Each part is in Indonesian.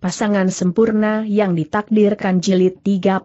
pasangan sempurna yang ditakdirkan jilid 32.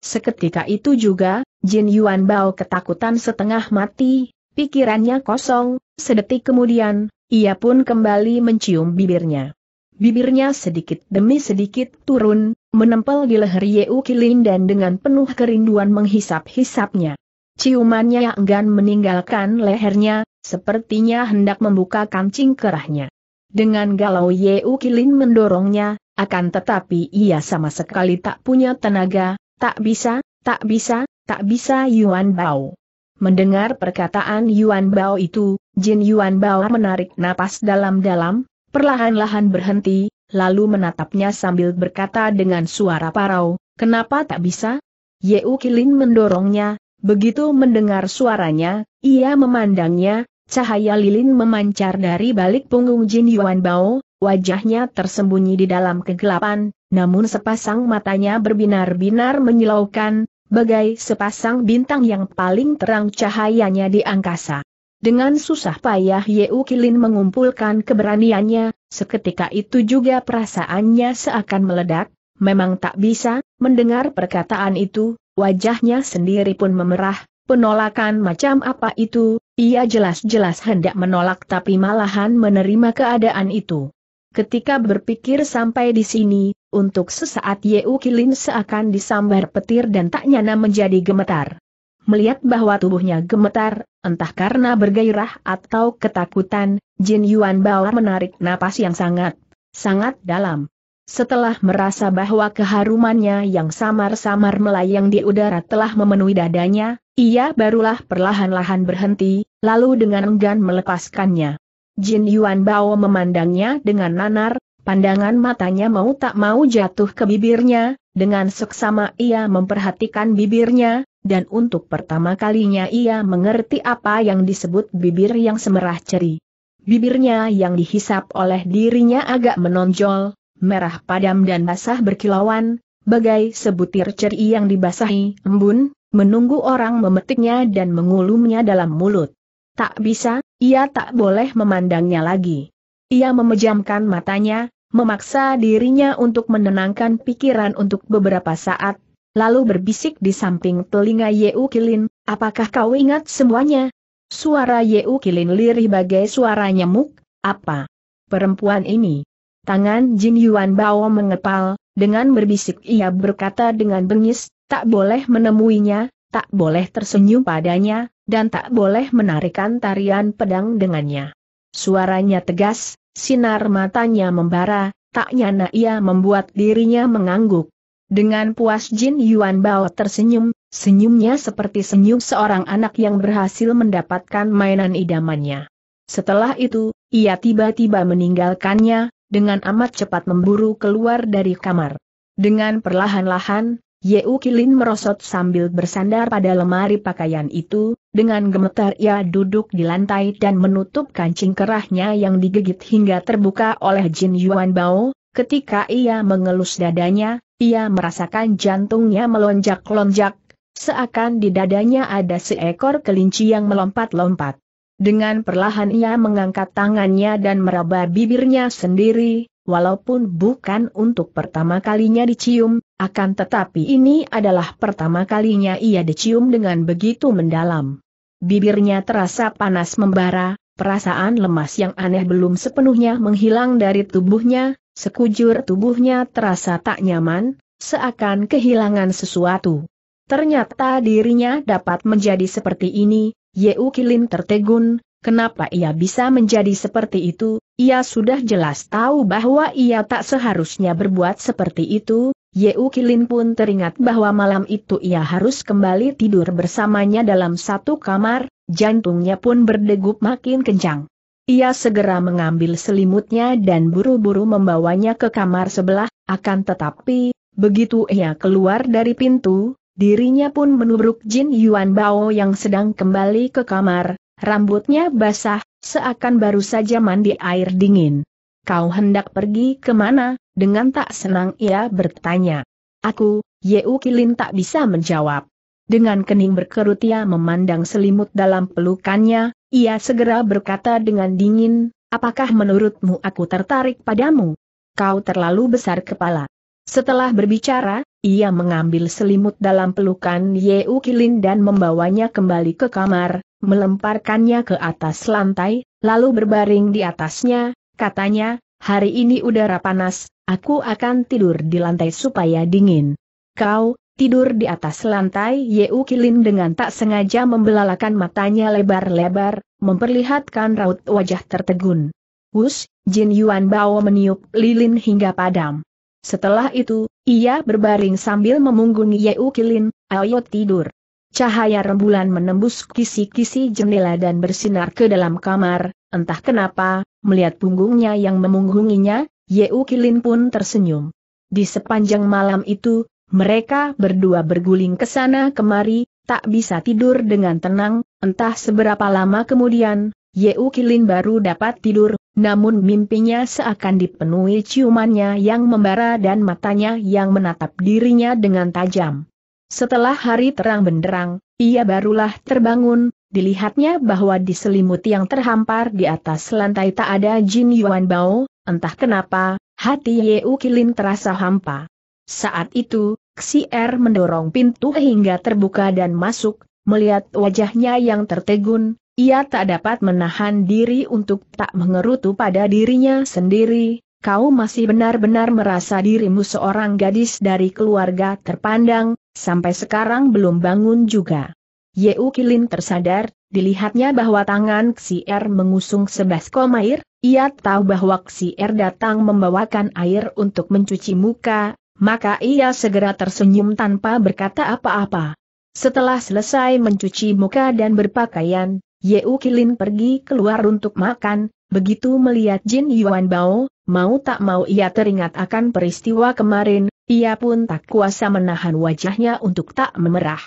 Seketika itu juga, Jin Yuan Bao ketakutan setengah mati, pikirannya kosong, sedetik kemudian, ia pun kembali mencium bibirnya. Bibirnya sedikit demi sedikit turun, menempel di leher Yeu Kilin dan dengan penuh kerinduan menghisap-hisapnya. Ciumannya yang enggan meninggalkan lehernya, sepertinya hendak membuka kancing kerahnya. Dengan galau Ye Ukilin mendorongnya, akan tetapi ia sama sekali tak punya tenaga, tak bisa, tak bisa, tak bisa Yuan Bao. Mendengar perkataan Yuan Bao itu, Jin Yuan Bao menarik napas dalam-dalam, perlahan-lahan berhenti, lalu menatapnya sambil berkata dengan suara parau, kenapa tak bisa? Ye Ukilin mendorongnya, begitu mendengar suaranya, ia memandangnya, Cahaya lilin memancar dari balik punggung Jin Yuan Bao, wajahnya tersembunyi di dalam kegelapan, namun sepasang matanya berbinar-binar menyilaukan, bagai sepasang bintang yang paling terang cahayanya di angkasa. Dengan susah payah Yeu Kilin mengumpulkan keberaniannya, seketika itu juga perasaannya seakan meledak, memang tak bisa, mendengar perkataan itu, wajahnya sendiri pun memerah, Penolakan macam apa itu, ia jelas-jelas hendak menolak tapi malahan menerima keadaan itu. Ketika berpikir sampai di sini, untuk sesaat Yeu Kilin seakan disambar petir dan tak nyana menjadi gemetar. Melihat bahwa tubuhnya gemetar, entah karena bergairah atau ketakutan, Jin Yuan Bao menarik napas yang sangat, sangat dalam. Setelah merasa bahwa keharumannya yang samar-samar melayang di udara telah memenuhi dadanya, ia barulah perlahan-lahan berhenti, lalu dengan enggan melepaskannya. Jin Yuan Bao memandangnya dengan nanar, pandangan matanya mau tak mau jatuh ke bibirnya, dengan seksama ia memperhatikan bibirnya, dan untuk pertama kalinya ia mengerti apa yang disebut bibir yang semerah ceri. Bibirnya yang dihisap oleh dirinya agak menonjol, merah padam dan basah berkilauan, bagai sebutir ceri yang dibasahi embun, menunggu orang memetiknya dan mengulumnya dalam mulut. Tak bisa, ia tak boleh memandangnya lagi. Ia memejamkan matanya, memaksa dirinya untuk menenangkan pikiran untuk beberapa saat, lalu berbisik di samping telinga Yeu Kilin, apakah kau ingat semuanya? Suara Yeu Kilin lirih bagai suara nyamuk, apa? Perempuan ini. Tangan Jin Yuan Bao mengepal, dengan berbisik ia berkata dengan bengis, Tak boleh menemuinya, tak boleh tersenyum padanya, dan tak boleh menarikan tarian pedang dengannya. Suaranya tegas, sinar matanya membara, tak nyana ia membuat dirinya mengangguk. Dengan puas Jin Yuan Bao tersenyum, senyumnya seperti senyum seorang anak yang berhasil mendapatkan mainan idamannya. Setelah itu, ia tiba-tiba meninggalkannya, dengan amat cepat memburu keluar dari kamar. Dengan perlahan-lahan, Yeu Kilin merosot sambil bersandar pada lemari pakaian itu, dengan gemetar ia duduk di lantai dan menutup kancing kerahnya yang digigit hingga terbuka oleh Jin Yuan Bao, ketika ia mengelus dadanya, ia merasakan jantungnya melonjak-lonjak, seakan di dadanya ada seekor kelinci yang melompat-lompat. Dengan perlahan ia mengangkat tangannya dan meraba bibirnya sendiri, walaupun bukan untuk pertama kalinya dicium, akan tetapi ini adalah pertama kalinya ia dicium dengan begitu mendalam. Bibirnya terasa panas membara, perasaan lemas yang aneh belum sepenuhnya menghilang dari tubuhnya, sekujur tubuhnya terasa tak nyaman, seakan kehilangan sesuatu. Ternyata dirinya dapat menjadi seperti ini, Yeukilin tertegun, kenapa ia bisa menjadi seperti itu, ia sudah jelas tahu bahwa ia tak seharusnya berbuat seperti itu, Yeu Kilin pun teringat bahwa malam itu ia harus kembali tidur bersamanya dalam satu kamar, jantungnya pun berdegup makin kencang. Ia segera mengambil selimutnya dan buru-buru membawanya ke kamar sebelah, akan tetapi, begitu ia keluar dari pintu, dirinya pun menubruk Jin Yuan Bao yang sedang kembali ke kamar, Rambutnya basah, seakan baru saja mandi air dingin. Kau hendak pergi kemana? Dengan tak senang ia bertanya. Aku, Yeu Kilin tak bisa menjawab. Dengan kening berkerut ia memandang selimut dalam pelukannya, ia segera berkata dengan dingin, apakah menurutmu aku tertarik padamu? Kau terlalu besar kepala. Setelah berbicara, ia mengambil selimut dalam pelukan Yeu Kilin dan membawanya kembali ke kamar, melemparkannya ke atas lantai, lalu berbaring di atasnya, katanya, hari ini udara panas, aku akan tidur di lantai supaya dingin. Kau, tidur di atas lantai Yeu Kilin dengan tak sengaja membelalakan matanya lebar-lebar, memperlihatkan raut wajah tertegun. Wus, Jin Yuan Bao meniup lilin hingga padam. Setelah itu, ia berbaring sambil memunggungi Yeu Kilin, ayo tidur. Cahaya rembulan menembus kisi-kisi jendela dan bersinar ke dalam kamar, entah kenapa, melihat punggungnya yang memunggunginya, Yeu Kilin pun tersenyum. Di sepanjang malam itu, mereka berdua berguling ke sana kemari, tak bisa tidur dengan tenang, entah seberapa lama kemudian, Yeu Kilin baru dapat tidur, namun mimpinya seakan dipenuhi ciumannya yang membara dan matanya yang menatap dirinya dengan tajam. Setelah hari terang benderang, ia barulah terbangun, dilihatnya bahwa di selimut yang terhampar di atas lantai tak ada Jin Yuan Bao, entah kenapa, hati Ye U Kilin terasa hampa. Saat itu, Er mendorong pintu hingga terbuka dan masuk, melihat wajahnya yang tertegun, ia tak dapat menahan diri untuk tak mengerutu pada dirinya sendiri, kau masih benar-benar merasa dirimu seorang gadis dari keluarga terpandang, sampai sekarang belum bangun juga. Yeu Kilin tersadar, dilihatnya bahwa tangan Xier mengusung sebaskom air, ia tahu bahwa Xier datang membawakan air untuk mencuci muka, maka ia segera tersenyum tanpa berkata apa-apa. Setelah selesai mencuci muka dan berpakaian, Yeu Kilin pergi keluar untuk makan, Begitu melihat Jin Yuan Bao, mau tak mau ia teringat akan peristiwa kemarin, ia pun tak kuasa menahan wajahnya untuk tak memerah.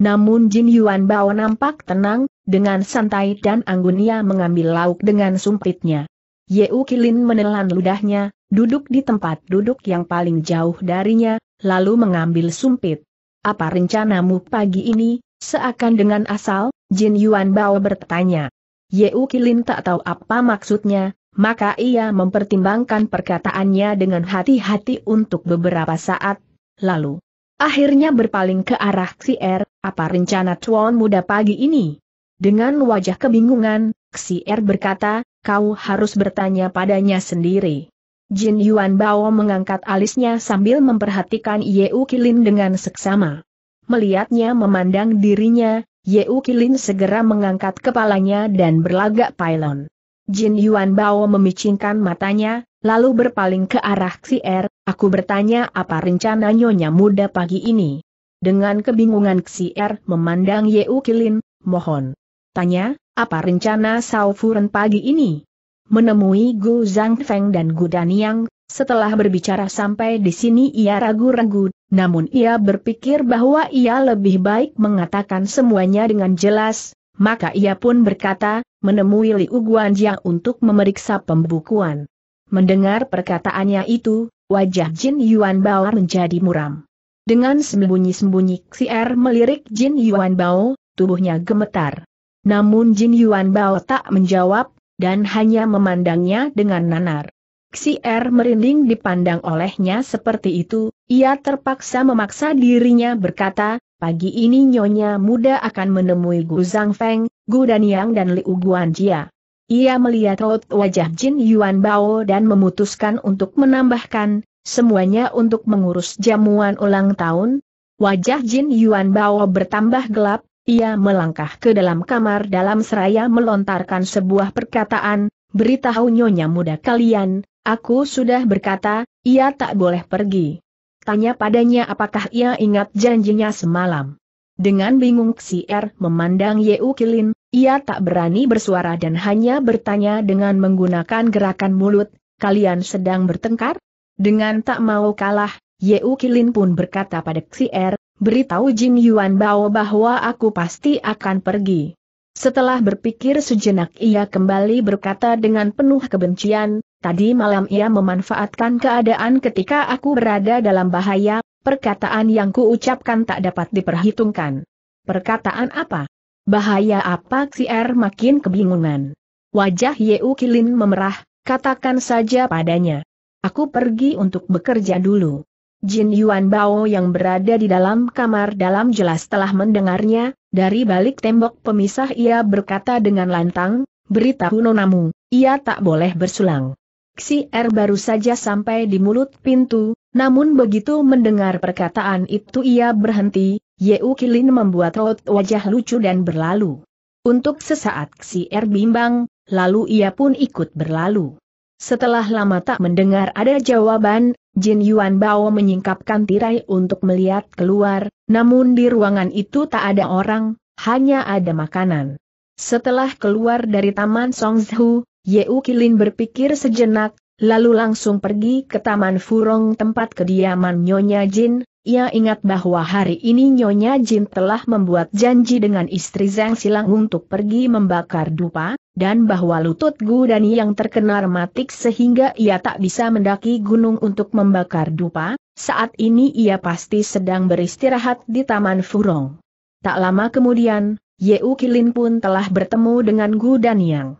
Namun Jin Yuan Bao nampak tenang, dengan santai dan anggun ia mengambil lauk dengan sumpitnya. Yeu Kilin menelan ludahnya, duduk di tempat duduk yang paling jauh darinya, lalu mengambil sumpit. Apa rencanamu pagi ini? Seakan dengan asal, Jin Yuan Bao bertanya. Yeu Kilin tak tahu apa maksudnya, maka ia mempertimbangkan perkataannya dengan hati-hati untuk beberapa saat, lalu akhirnya berpaling ke arah Xier, apa rencana tuan muda pagi ini? Dengan wajah kebingungan, Xier berkata, kau harus bertanya padanya sendiri. Jin Yuan Bao mengangkat alisnya sambil memperhatikan Yeu Kilin dengan seksama. Melihatnya memandang dirinya, Yeu Kilin segera mengangkat kepalanya dan berlagak pylon. Jin Yuan Bao memicingkan matanya, lalu berpaling ke arah Xier, aku bertanya apa rencana nyonya muda pagi ini. Dengan kebingungan Xier memandang Yeu Kilin, mohon. Tanya, apa rencana Sao Furen pagi ini? Menemui Gu Zhang Feng dan Gu Daniang, setelah berbicara sampai di sini ia ragu-ragu, namun ia berpikir bahwa ia lebih baik mengatakan semuanya dengan jelas, maka ia pun berkata, menemui Liu Guanjiang untuk memeriksa pembukuan. Mendengar perkataannya itu, wajah Jin Yuan Bao menjadi muram. Dengan sembunyi-sembunyi Xier melirik Jin Yuan Bao, tubuhnya gemetar. Namun Jin Yuan Bao tak menjawab, dan hanya memandangnya dengan nanar. Xier merinding dipandang olehnya seperti itu, ia terpaksa memaksa dirinya berkata, pagi ini nyonya muda akan menemui Gu Zhang Feng, Gu Daniang dan Liu Jia. Ia melihat raut wajah Jin Yuan Bao dan memutuskan untuk menambahkan, semuanya untuk mengurus jamuan ulang tahun. Wajah Jin Yuan Bao bertambah gelap, ia melangkah ke dalam kamar dalam seraya melontarkan sebuah perkataan, beritahu nyonya muda kalian, Aku sudah berkata, ia tak boleh pergi. Tanya padanya apakah ia ingat janjinya semalam. Dengan bingung si R er memandang Yeu Kilin, ia tak berani bersuara dan hanya bertanya dengan menggunakan gerakan mulut, kalian sedang bertengkar? Dengan tak mau kalah, Yeu Kilin pun berkata pada si R, er, beritahu Jin Yuan Bao bahwa aku pasti akan pergi. Setelah berpikir sejenak ia kembali berkata dengan penuh kebencian, Tadi malam ia memanfaatkan keadaan ketika aku berada dalam bahaya, perkataan yang kuucapkan tak dapat diperhitungkan. Perkataan apa? Bahaya apa? Si R er makin kebingungan. Wajah Yeu Kilin memerah, katakan saja padanya. Aku pergi untuk bekerja dulu. Jin Yuan Bao yang berada di dalam kamar dalam jelas telah mendengarnya, dari balik tembok pemisah ia berkata dengan lantang, beritahu nonamu, ia tak boleh bersulang. R baru saja sampai di mulut pintu, namun begitu mendengar perkataan itu ia berhenti, Yeu Kilin membuat raut wajah lucu dan berlalu. Untuk sesaat R bimbang, lalu ia pun ikut berlalu. Setelah lama tak mendengar ada jawaban, Jin Yuan Bao menyingkapkan tirai untuk melihat keluar, namun di ruangan itu tak ada orang, hanya ada makanan. Setelah keluar dari taman Songzhu, Yeu Kilin berpikir sejenak, lalu langsung pergi ke Taman Furong tempat kediaman Nyonya Jin, ia ingat bahwa hari ini Nyonya Jin telah membuat janji dengan istri Zhang Silang untuk pergi membakar dupa, dan bahwa lutut Gu Dani yang terkena rematik sehingga ia tak bisa mendaki gunung untuk membakar dupa, saat ini ia pasti sedang beristirahat di Taman Furong. Tak lama kemudian, Yeu Kilin pun telah bertemu dengan Gu Danyang.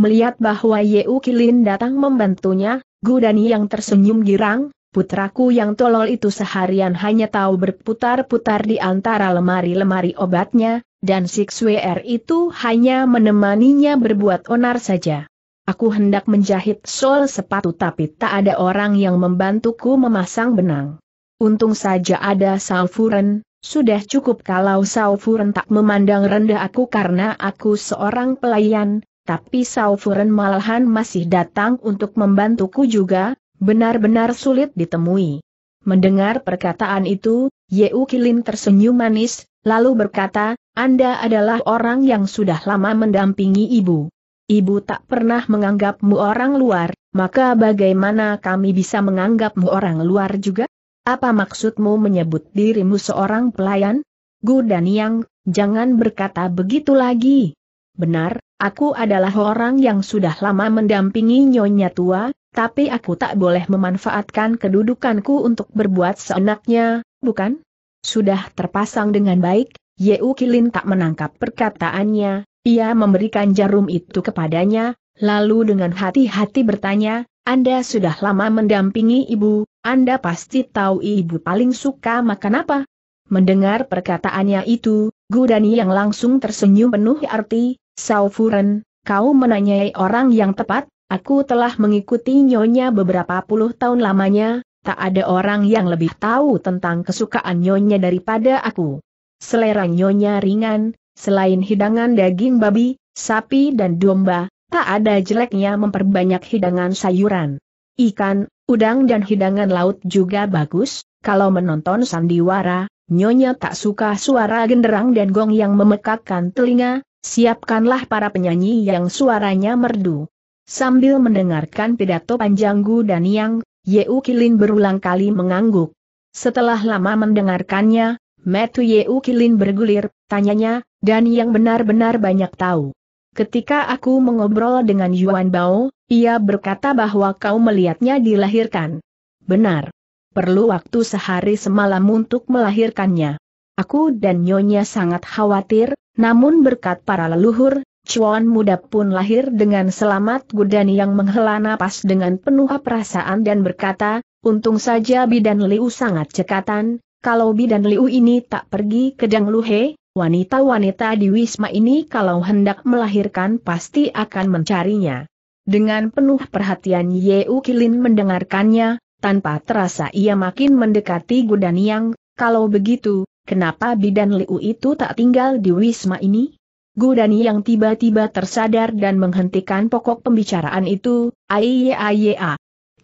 Melihat bahwa Yeu Kilin datang membantunya, Gudani yang tersenyum girang, putraku yang tolol itu seharian hanya tahu berputar-putar di antara lemari-lemari obatnya, dan Sixwer itu hanya menemaninya berbuat onar saja. Aku hendak menjahit sol sepatu tapi tak ada orang yang membantuku memasang benang. Untung saja ada Salfuren, sudah cukup kalau Salfuren tak memandang rendah aku karena aku seorang pelayan, tapi Sao Furen malahan masih datang untuk membantuku juga, benar-benar sulit ditemui. Mendengar perkataan itu, Ye Kilin tersenyum manis, lalu berkata, Anda adalah orang yang sudah lama mendampingi ibu. Ibu tak pernah menganggapmu orang luar, maka bagaimana kami bisa menganggapmu orang luar juga? Apa maksudmu menyebut dirimu seorang pelayan? Gu dan Yang, jangan berkata begitu lagi. Benar, Aku adalah orang yang sudah lama mendampingi nyonya tua, tapi aku tak boleh memanfaatkan kedudukanku untuk berbuat seenaknya, bukan? Sudah terpasang dengan baik, Yeu Kilin tak menangkap perkataannya, ia memberikan jarum itu kepadanya, lalu dengan hati-hati bertanya, Anda sudah lama mendampingi ibu, Anda pasti tahu ibu paling suka makan apa? Mendengar perkataannya itu, Gudani yang langsung tersenyum penuh arti, Saufuren, kau menanyai orang yang tepat, aku telah mengikuti Nyonya beberapa puluh tahun lamanya, tak ada orang yang lebih tahu tentang kesukaan Nyonya daripada aku. Selera Nyonya ringan, selain hidangan daging babi, sapi dan domba, tak ada jeleknya memperbanyak hidangan sayuran. Ikan, udang dan hidangan laut juga bagus, kalau menonton sandiwara, Nyonya tak suka suara genderang dan gong yang memekakkan telinga, Siapkanlah para penyanyi yang suaranya merdu. Sambil mendengarkan pidato panjang Gu dan Yang, Yeu Kilin berulang kali mengangguk. Setelah lama mendengarkannya, Metu Yeu Kilin bergulir, tanyanya, dan yang benar-benar banyak tahu. Ketika aku mengobrol dengan Yuan Bao, ia berkata bahwa kau melihatnya dilahirkan. Benar. Perlu waktu sehari semalam untuk melahirkannya. Aku dan Nyonya sangat khawatir, namun berkat para leluhur, Chuan muda pun lahir dengan selamat Gudani yang menghela napas dengan penuh perasaan dan berkata, untung saja Bidan Liu sangat cekatan, kalau Bidan Liu ini tak pergi ke Dangluhe, wanita-wanita di Wisma ini kalau hendak melahirkan pasti akan mencarinya. Dengan penuh perhatian Yeu Kilin mendengarkannya, tanpa terasa ia makin mendekati Gudani yang. kalau begitu, kenapa bidan Liu itu tak tinggal di Wisma ini? Gudani yang tiba-tiba tersadar dan menghentikan pokok pembicaraan itu, Aie aie a.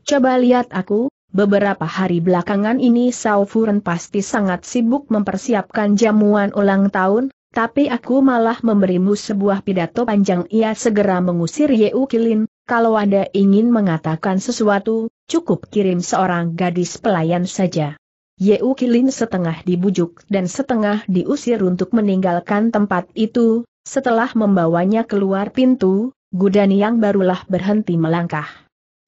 Coba lihat aku, beberapa hari belakangan ini Sao Furen pasti sangat sibuk mempersiapkan jamuan ulang tahun, tapi aku malah memberimu sebuah pidato panjang ia segera mengusir Yeu Kilin, kalau Anda ingin mengatakan sesuatu, cukup kirim seorang gadis pelayan saja. Yeu Kilin setengah dibujuk dan setengah diusir untuk meninggalkan tempat itu, setelah membawanya keluar pintu, Gudan yang barulah berhenti melangkah.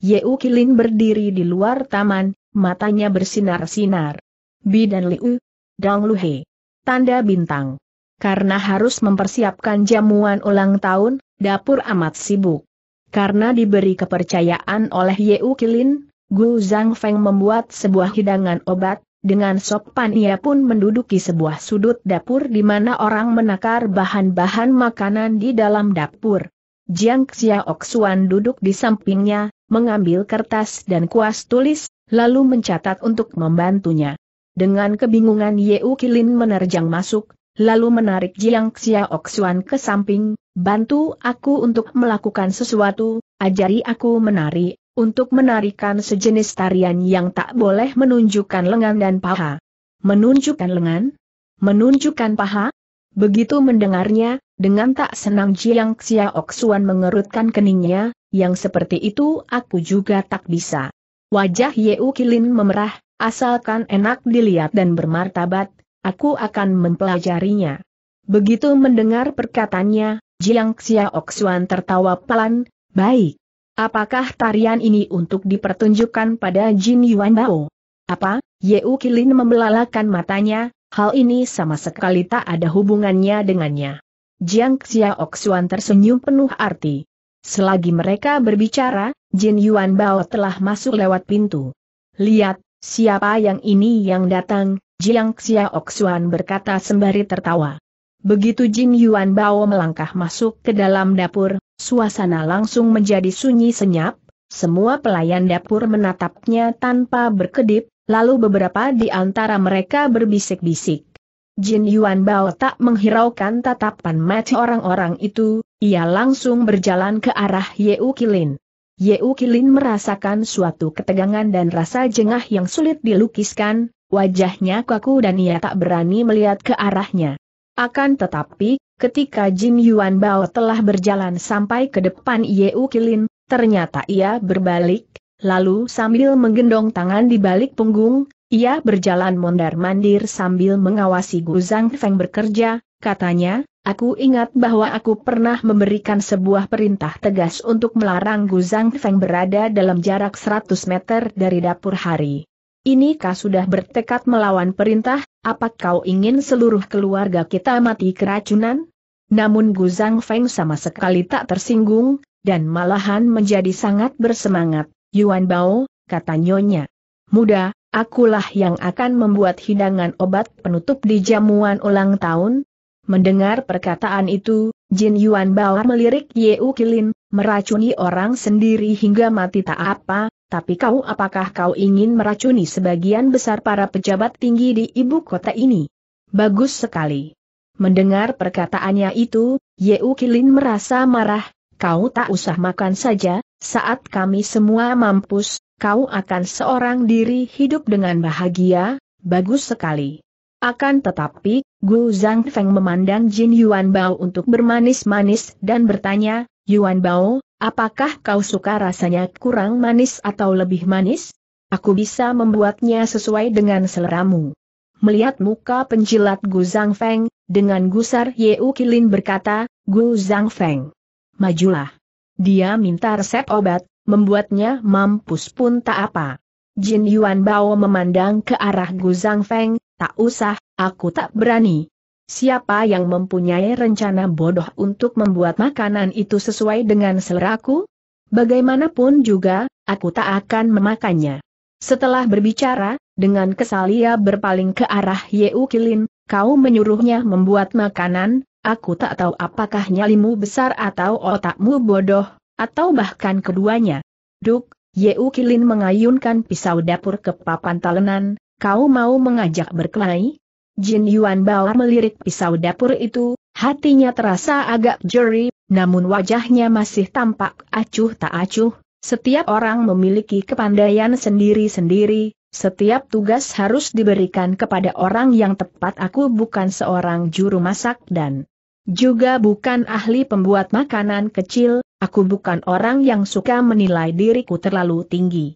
Yeu Kilin berdiri di luar taman, matanya bersinar-sinar. Bidan Liu, Dang Luhe. Tanda bintang. Karena harus mempersiapkan jamuan ulang tahun, dapur amat sibuk. Karena diberi kepercayaan oleh Yeu Kilin, Gu Zhang Feng membuat sebuah hidangan obat, dengan sopan ia pun menduduki sebuah sudut dapur di mana orang menakar bahan-bahan makanan di dalam dapur. Jiang Xiaoxuan duduk di sampingnya, mengambil kertas dan kuas tulis, lalu mencatat untuk membantunya. Dengan kebingungan Yeu Kilin menerjang masuk, lalu menarik Jiang Xiaoxuan ke samping, bantu aku untuk melakukan sesuatu, ajari aku menari, untuk menarikan sejenis tarian yang tak boleh menunjukkan lengan dan paha. Menunjukkan lengan? Menunjukkan paha? Begitu mendengarnya, dengan tak senang Jiang Xiaok Xuan mengerutkan keningnya, yang seperti itu aku juga tak bisa. Wajah Ye Kilin memerah, asalkan enak dilihat dan bermartabat, aku akan mempelajarinya. Begitu mendengar perkataannya, Jiang Xiaok Xuan tertawa pelan, baik, Apakah tarian ini untuk dipertunjukkan pada Jin Yuan Bao? Apa? U Kilin membelalakan matanya, hal ini sama sekali tak ada hubungannya dengannya. Jiang Xiaok Xuan tersenyum penuh arti. Selagi mereka berbicara, Jin Yuan Bao telah masuk lewat pintu. Lihat, siapa yang ini yang datang, Jiang Xiaok Xuan berkata sembari tertawa. Begitu Jin Yuan Bao melangkah masuk ke dalam dapur, suasana langsung menjadi sunyi senyap, semua pelayan dapur menatapnya tanpa berkedip, lalu beberapa di antara mereka berbisik-bisik. Jin Yuan Bao tak menghiraukan tatapan mata orang-orang itu, ia langsung berjalan ke arah Ye Kilin. Ye Kilin merasakan suatu ketegangan dan rasa jengah yang sulit dilukiskan, wajahnya kaku dan ia tak berani melihat ke arahnya. Akan tetapi, ketika Jin Yuan Bao telah berjalan sampai ke depan Yeu Kilin, ternyata ia berbalik, lalu sambil menggendong tangan di balik punggung, ia berjalan mondar-mandir sambil mengawasi Gu Zhang Feng bekerja, katanya, Aku ingat bahwa aku pernah memberikan sebuah perintah tegas untuk melarang Gu Zhang Feng berada dalam jarak 100 meter dari dapur hari. Inikah sudah bertekad melawan perintah? Apa kau ingin seluruh keluarga kita mati keracunan? Namun Zhang Feng sama sekali tak tersinggung, dan malahan menjadi sangat bersemangat. Yuan Bao, kata nyonya. Muda, akulah yang akan membuat hidangan obat penutup di jamuan ulang tahun. Mendengar perkataan itu, Jin Yuan Bao melirik Ye Kilin, meracuni orang sendiri hingga mati tak apa, tapi kau apakah kau ingin meracuni sebagian besar para pejabat tinggi di ibu kota ini? Bagus sekali. Mendengar perkataannya itu, Yeu Kilin merasa marah, kau tak usah makan saja, saat kami semua mampus, kau akan seorang diri hidup dengan bahagia, bagus sekali. Akan tetapi, Gu Zhang Feng memandang Jin Yuan Bao untuk bermanis-manis dan bertanya, Yuan Bao, Apakah kau suka rasanya kurang manis atau lebih manis? Aku bisa membuatnya sesuai dengan seleramu. Melihat muka penjilat Gu Zhang Feng, dengan gusar Ye Kilin berkata, Gu Zhang Feng. Majulah. Dia minta resep obat, membuatnya mampus pun tak apa. Jin Yuan Bao memandang ke arah Gu Zhang Feng, tak usah, aku tak berani. Siapa yang mempunyai rencana bodoh untuk membuat makanan itu sesuai dengan seleraku? Bagaimanapun juga, aku tak akan memakannya. Setelah berbicara, dengan kesal ia berpaling ke arah Yeu Kilin, kau menyuruhnya membuat makanan, aku tak tahu apakah nyalimu besar atau otakmu bodoh, atau bahkan keduanya. Duk, Yeu Kilin mengayunkan pisau dapur ke papan talenan, kau mau mengajak berkelahi? Jin Yuan Bao melirik pisau dapur itu, hatinya terasa agak jeri, namun wajahnya masih tampak acuh tak acuh. Setiap orang memiliki kepandaian sendiri-sendiri, setiap tugas harus diberikan kepada orang yang tepat. Aku bukan seorang juru masak dan juga bukan ahli pembuat makanan kecil, aku bukan orang yang suka menilai diriku terlalu tinggi.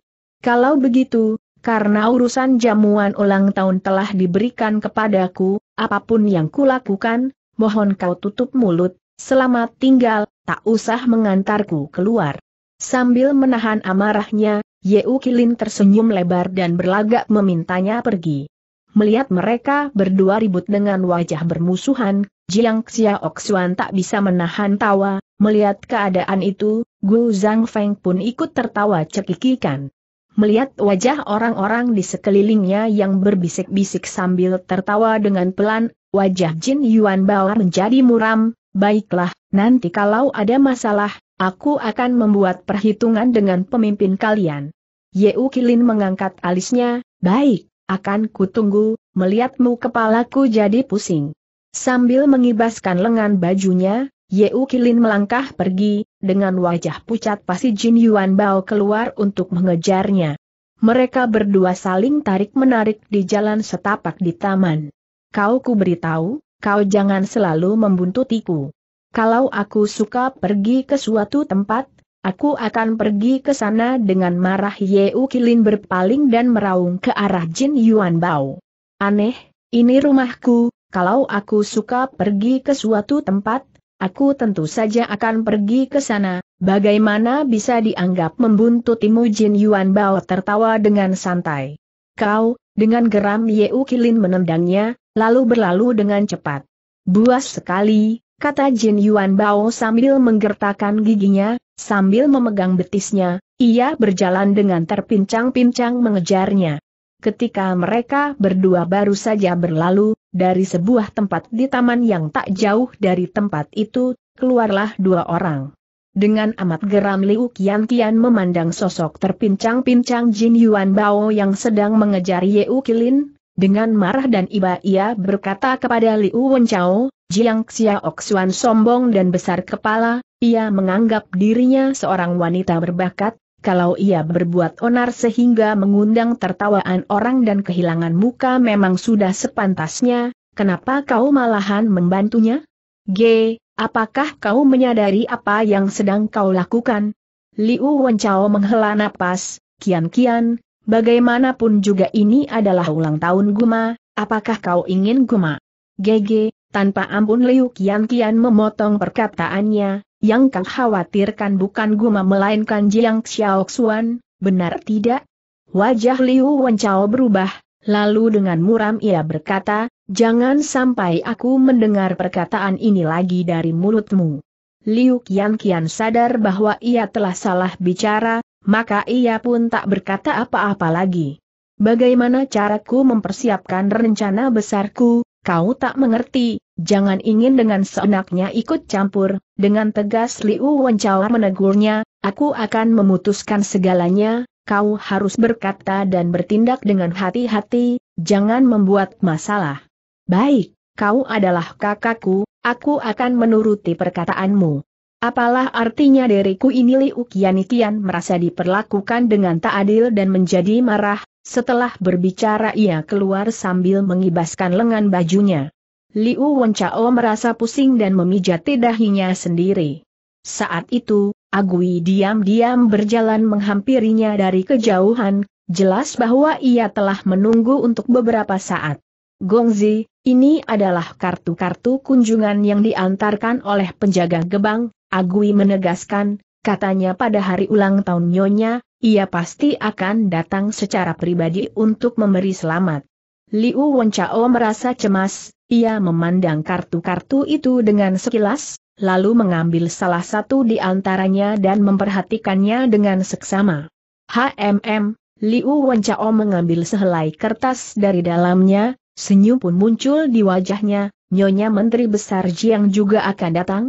Kalau begitu, karena urusan jamuan ulang tahun telah diberikan kepadaku, apapun yang kulakukan, mohon kau tutup mulut, selamat tinggal, tak usah mengantarku keluar. Sambil menahan amarahnya, Yeu Kilin tersenyum lebar dan berlagak memintanya pergi. Melihat mereka berdua ribut dengan wajah bermusuhan, Jiang Xiaoxuan tak bisa menahan tawa, melihat keadaan itu, Gu Zhang Feng pun ikut tertawa cekikikan melihat wajah orang-orang di sekelilingnya yang berbisik-bisik sambil tertawa dengan pelan, wajah Jin Yuan Bao menjadi muram, baiklah, nanti kalau ada masalah, aku akan membuat perhitungan dengan pemimpin kalian. Yeu Kilin mengangkat alisnya, baik, akan kutunggu, melihatmu kepalaku jadi pusing. Sambil mengibaskan lengan bajunya, Yeu Kilin melangkah pergi, dengan wajah pucat pasti Jin Yuan Bao keluar untuk mengejarnya. Mereka berdua saling tarik-menarik di jalan setapak di taman. Kau ku beritahu, kau jangan selalu membuntutiku. Kalau aku suka pergi ke suatu tempat, aku akan pergi ke sana dengan marah Yeu Kilin berpaling dan meraung ke arah Jin Yuan Bao. Aneh, ini rumahku, kalau aku suka pergi ke suatu tempat, Aku tentu saja akan pergi ke sana, bagaimana bisa dianggap membuntutimu Jin Yuan Bao tertawa dengan santai. Kau, dengan geram Yeu Kilin menendangnya, lalu berlalu dengan cepat. Buas sekali, kata Jin Yuan Bao sambil menggertakkan giginya, sambil memegang betisnya, ia berjalan dengan terpincang-pincang mengejarnya. Ketika mereka berdua baru saja berlalu, dari sebuah tempat di taman yang tak jauh dari tempat itu, keluarlah dua orang. Dengan amat geram Liu Qian Qian memandang sosok terpincang-pincang Jin Yuan Bao yang sedang mengejar Ye Yeu Kilin, dengan marah dan iba ia berkata kepada Liu Wenchao, Jiang Xiaok Xuan sombong dan besar kepala, ia menganggap dirinya seorang wanita berbakat, kalau ia berbuat onar sehingga mengundang tertawaan orang dan kehilangan muka memang sudah sepantasnya, kenapa kau malahan membantunya? G. Apakah kau menyadari apa yang sedang kau lakukan? Liu Wencao menghela napas, kian-kian, bagaimanapun juga ini adalah ulang tahun Guma, apakah kau ingin Guma? GG, tanpa ampun Liu kian-kian memotong perkataannya, yang Kang khawatirkan bukan Guma melainkan Jiang Xiao Xuan, benar tidak? Wajah Liu Wencao berubah, lalu dengan muram ia berkata, Jangan sampai aku mendengar perkataan ini lagi dari mulutmu. Liu Qian Qian sadar bahwa ia telah salah bicara, maka ia pun tak berkata apa-apa lagi. Bagaimana caraku mempersiapkan rencana besarku, kau tak mengerti, Jangan ingin dengan seenaknya ikut campur, dengan tegas Liu Wenchao menegurnya, aku akan memutuskan segalanya, kau harus berkata dan bertindak dengan hati-hati, jangan membuat masalah. Baik, kau adalah kakakku, aku akan menuruti perkataanmu. Apalah artinya diriku ini Liu Qianitian merasa diperlakukan dengan tak adil dan menjadi marah, setelah berbicara ia keluar sambil mengibaskan lengan bajunya. Liu Wenchao merasa pusing dan memijati dahinya sendiri. Saat itu, Agui diam-diam berjalan menghampirinya dari kejauhan, jelas bahwa ia telah menunggu untuk beberapa saat. Gongzi, ini adalah kartu-kartu kunjungan yang diantarkan oleh penjaga gebang, Agui menegaskan, katanya pada hari ulang tahun Nyonya, ia pasti akan datang secara pribadi untuk memberi selamat. Liu Wenchao merasa cemas, ia memandang kartu-kartu itu dengan sekilas, lalu mengambil salah satu di antaranya dan memperhatikannya dengan seksama. HMM, Liu Wencao mengambil sehelai kertas dari dalamnya, senyum pun muncul di wajahnya, Nyonya Menteri Besar Jiang juga akan datang?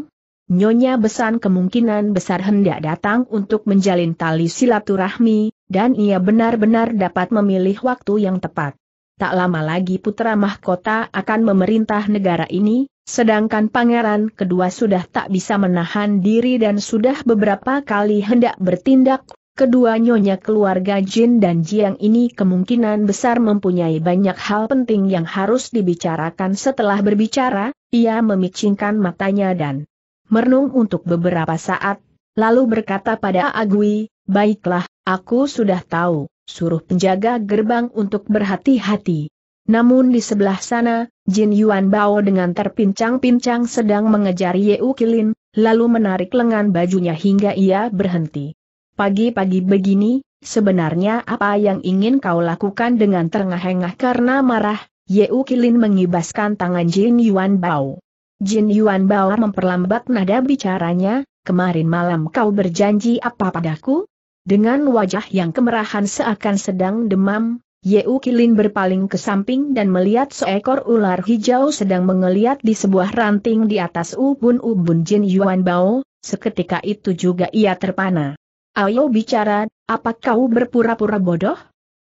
Nyonya Besan kemungkinan besar hendak datang untuk menjalin tali silaturahmi, dan ia benar-benar dapat memilih waktu yang tepat tak lama lagi putra mahkota akan memerintah negara ini, sedangkan pangeran kedua sudah tak bisa menahan diri dan sudah beberapa kali hendak bertindak, kedua nyonya keluarga Jin dan Jiang ini kemungkinan besar mempunyai banyak hal penting yang harus dibicarakan setelah berbicara, ia memicingkan matanya dan merenung untuk beberapa saat, lalu berkata pada Agui, baiklah, aku sudah tahu suruh penjaga gerbang untuk berhati-hati. Namun di sebelah sana, Jin Yuan Bao dengan terpincang-pincang sedang mengejar Ye Kilin, lalu menarik lengan bajunya hingga ia berhenti. Pagi-pagi begini, sebenarnya apa yang ingin kau lakukan dengan terengah-engah karena marah? Ye Kilin mengibaskan tangan Jin Yuan Bao. Jin Yuan Bao memperlambat nada bicaranya, kemarin malam kau berjanji apa padaku? Dengan wajah yang kemerahan seakan sedang demam, Yeu Kilin berpaling ke samping dan melihat seekor ular hijau sedang mengeliat di sebuah ranting di atas ubun-ubun Jin Yuan Bao, seketika itu juga ia terpana. Ayo bicara, apakah kau berpura-pura bodoh?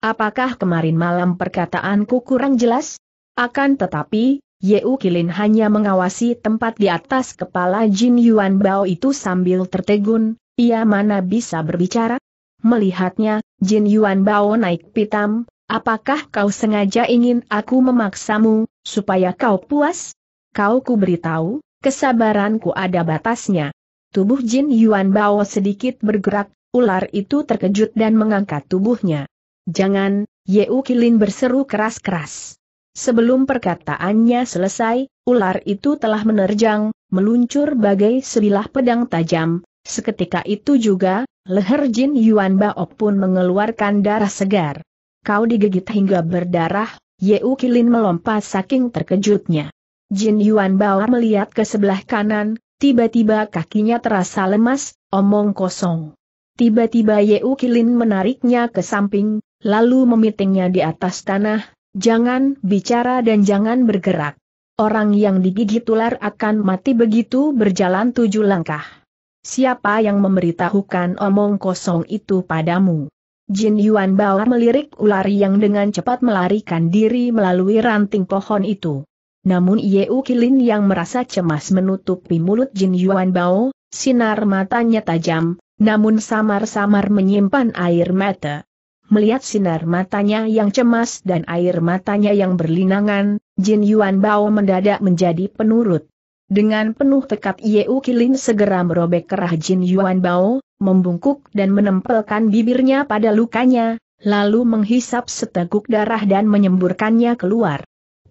Apakah kemarin malam perkataanku kurang jelas? Akan tetapi, Yeu Kilin hanya mengawasi tempat di atas kepala Jin Yuan Bao itu sambil tertegun, ia mana bisa berbicara? Melihatnya, Jin Yuan Bao naik pitam, apakah kau sengaja ingin aku memaksamu, supaya kau puas? Kau ku beritahu, kesabaranku ada batasnya. Tubuh Jin Yuan Bao sedikit bergerak, ular itu terkejut dan mengangkat tubuhnya. Jangan, Yeu Kilin berseru keras-keras. Sebelum perkataannya selesai, ular itu telah menerjang, meluncur bagai sebilah pedang tajam, Seketika itu juga, leher Jin Yuan Bao pun mengeluarkan darah segar. Kau digigit hingga berdarah, Yeu Kilin melompat saking terkejutnya. Jin Yuan Bao melihat ke sebelah kanan, tiba-tiba kakinya terasa lemas, omong kosong. Tiba-tiba Yeu Kilin menariknya ke samping, lalu memitingnya di atas tanah, jangan bicara dan jangan bergerak. Orang yang digigit ular akan mati begitu berjalan tujuh langkah siapa yang memberitahukan omong kosong itu padamu? Jin Yuan Bao melirik ular yang dengan cepat melarikan diri melalui ranting pohon itu. Namun U Kilin yang merasa cemas menutupi mulut Jin Yuan Bao, sinar matanya tajam, namun samar-samar menyimpan air mata. Melihat sinar matanya yang cemas dan air matanya yang berlinangan, Jin Yuan Bao mendadak menjadi penurut. Dengan penuh tekad Yeu Kilin segera merobek kerah Jin Yuan Bao, membungkuk dan menempelkan bibirnya pada lukanya, lalu menghisap seteguk darah dan menyemburkannya keluar.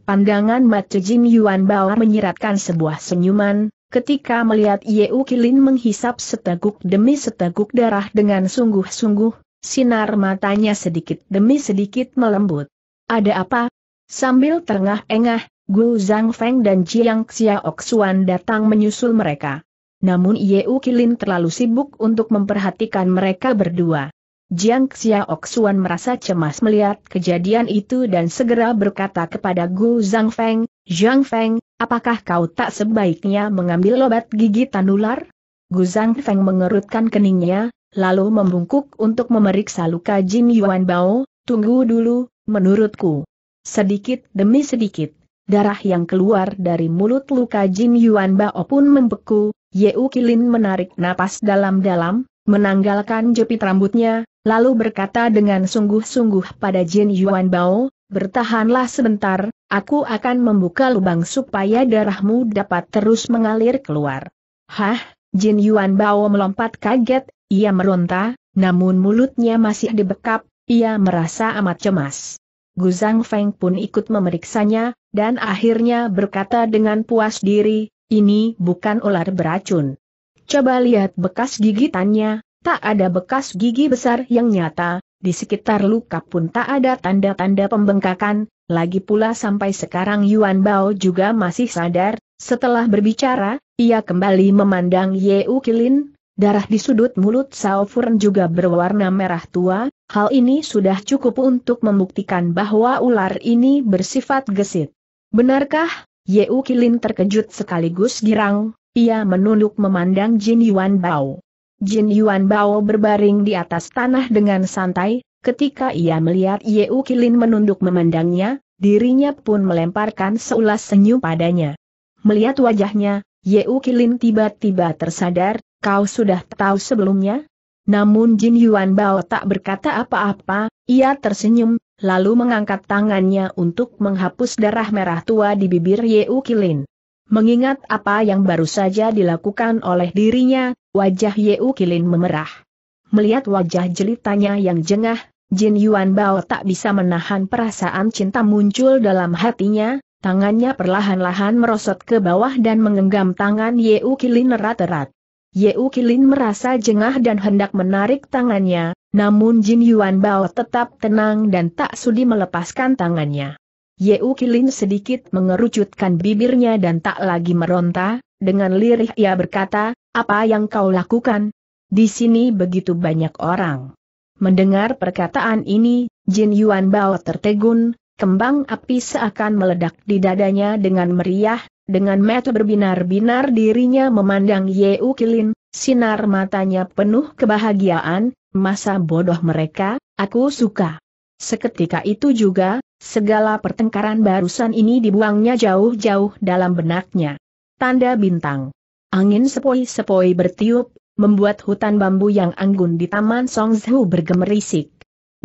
Pandangan mata Jin Yuan Bao menyiratkan sebuah senyuman, ketika melihat Yeu Kilin menghisap seteguk demi seteguk darah dengan sungguh-sungguh, sinar matanya sedikit demi sedikit melembut. Ada apa? Sambil terengah-engah, Gu Zhang Feng dan Jiang Xiaoxuan datang menyusul mereka. Namun Yeu Kilin terlalu sibuk untuk memperhatikan mereka berdua. Jiang Xiaoxuan merasa cemas melihat kejadian itu dan segera berkata kepada Gu Zhang Feng, Zhang Feng, apakah kau tak sebaiknya mengambil obat gigitan ular? Gu Zhang Feng mengerutkan keningnya, lalu membungkuk untuk memeriksa luka Jin Yuan Bao, tunggu dulu, menurutku. Sedikit demi sedikit, Darah yang keluar dari mulut luka Jin Yuan Bao pun membeku, Yeu Kilin menarik napas dalam-dalam, menanggalkan jepit rambutnya, lalu berkata dengan sungguh-sungguh pada Jin Yuan Bao, bertahanlah sebentar, aku akan membuka lubang supaya darahmu dapat terus mengalir keluar. Hah, Jin Yuan Bao melompat kaget, ia meronta, namun mulutnya masih dibekap, ia merasa amat cemas. Gu Zhang Feng pun ikut memeriksanya, dan akhirnya berkata dengan puas diri, ini bukan ular beracun. Coba lihat bekas gigitannya, tak ada bekas gigi besar yang nyata, di sekitar luka pun tak ada tanda-tanda pembengkakan, lagi pula sampai sekarang Yuan Bao juga masih sadar, setelah berbicara, ia kembali memandang Ye Kilin, Darah di sudut mulut Sao Furen juga berwarna merah tua, hal ini sudah cukup untuk membuktikan bahwa ular ini bersifat gesit. Benarkah? Yeu Kilin terkejut sekaligus girang, ia menunduk memandang Jin Yuan Bao. Jin Yuan Bao berbaring di atas tanah dengan santai, ketika ia melihat Yeu Kilin menunduk memandangnya, dirinya pun melemparkan seulas senyum padanya. Melihat wajahnya, Yeu Kilin tiba-tiba tersadar, kau sudah tahu sebelumnya? Namun Jin Yuan Bao tak berkata apa-apa, ia tersenyum, lalu mengangkat tangannya untuk menghapus darah merah tua di bibir U Kilin. Mengingat apa yang baru saja dilakukan oleh dirinya, wajah U Kilin memerah. Melihat wajah jelitanya yang jengah, Jin Yuan Bao tak bisa menahan perasaan cinta muncul dalam hatinya, tangannya perlahan-lahan merosot ke bawah dan mengenggam tangan U Kilin erat-erat. Yeu Kilin merasa jengah dan hendak menarik tangannya, namun Jin Yuan Bao tetap tenang dan tak sudi melepaskan tangannya. Yeu Kilin sedikit mengerucutkan bibirnya dan tak lagi meronta, dengan lirih ia berkata, apa yang kau lakukan? Di sini begitu banyak orang. Mendengar perkataan ini, Jin Yuan Bao tertegun, kembang api seakan meledak di dadanya dengan meriah, dengan mata berbinar-binar dirinya memandang Ye Ukilin, sinar matanya penuh kebahagiaan, masa bodoh mereka, aku suka. Seketika itu juga, segala pertengkaran barusan ini dibuangnya jauh-jauh dalam benaknya. Tanda bintang. Angin sepoi-sepoi bertiup, membuat hutan bambu yang anggun di Taman Songzhu bergemerisik.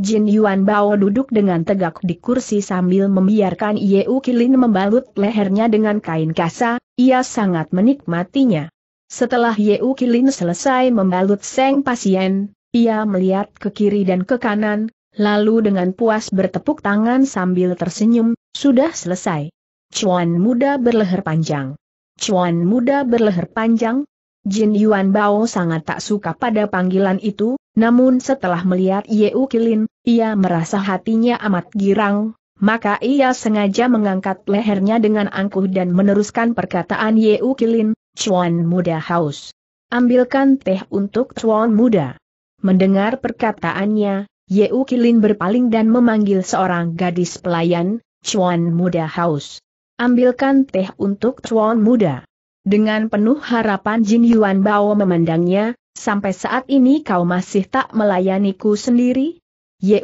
Jin Yuan Bao duduk dengan tegak di kursi sambil membiarkan U Kilin membalut lehernya dengan kain kasa, ia sangat menikmatinya. Setelah U Kilin selesai membalut Seng pasien, ia melihat ke kiri dan ke kanan, lalu dengan puas bertepuk tangan sambil tersenyum, sudah selesai. Chuan muda berleher panjang. Chuan muda berleher panjang? Jin Yuan Bao sangat tak suka pada panggilan itu, namun setelah melihat Ye Ukilin, ia merasa hatinya amat girang, maka ia sengaja mengangkat lehernya dengan angkuh dan meneruskan perkataan Ye Ukilin, Chuan Muda haus. Ambilkan teh untuk Chuan Muda. Mendengar perkataannya, Ye Ukilin berpaling dan memanggil seorang gadis pelayan, Chuan Muda haus. Ambilkan teh untuk Chuan Muda. Dengan penuh harapan Jin Yuan Bao memandangnya, sampai saat ini kau masih tak melayaniku sendiri?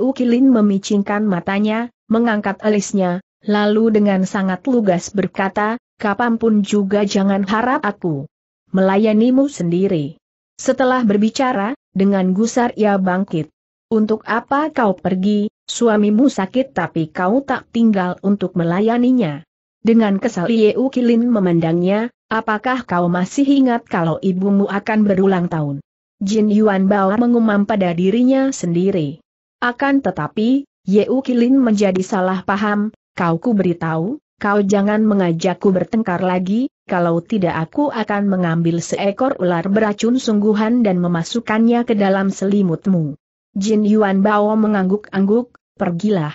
U Kilin memicingkan matanya, mengangkat alisnya, lalu dengan sangat lugas berkata, kapanpun juga jangan harap aku melayanimu sendiri. Setelah berbicara, dengan gusar ia bangkit. Untuk apa kau pergi, suamimu sakit tapi kau tak tinggal untuk melayaninya. Dengan kesal Yeu Kilin memandangnya, apakah kau masih ingat kalau ibumu akan berulang tahun? Jin Yuan Bao mengumam pada dirinya sendiri. Akan tetapi, Yeu Kilin menjadi salah paham, kau ku beritahu, kau jangan mengajakku bertengkar lagi, kalau tidak aku akan mengambil seekor ular beracun sungguhan dan memasukkannya ke dalam selimutmu. Jin Yuan Bao mengangguk-angguk, pergilah.